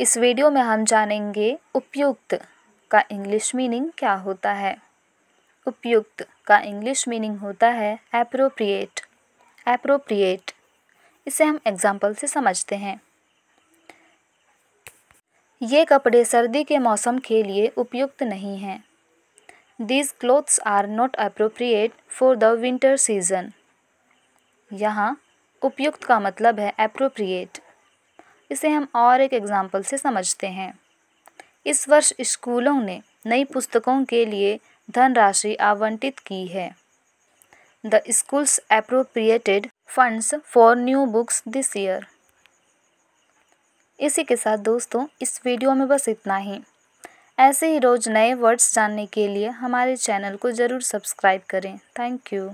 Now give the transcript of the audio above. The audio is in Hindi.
इस वीडियो में हम जानेंगे उपयुक्त का इंग्लिश मीनिंग क्या होता है उपयुक्त का इंग्लिश मीनिंग होता है एप्रोप्रिएट एप्रोप्रिएट इसे हम एग्जाम्पल से समझते हैं ये कपड़े सर्दी के मौसम के लिए उपयुक्त नहीं हैं these clothes are not appropriate for the winter season यहाँ उपयुक्त का मतलब है अप्रोप्रिएट इसे हम और एक एग्ज़ाम्पल से समझते हैं इस वर्ष स्कूलों ने नई पुस्तकों के लिए धनराशि आवंटित की है the schools appropriated funds for new books this year इसी के साथ दोस्तों इस वीडियो में बस इतना ही ऐसे ही रोज़ नए वर्ड्स जानने के लिए हमारे चैनल को ज़रूर सब्सक्राइब करें थैंक यू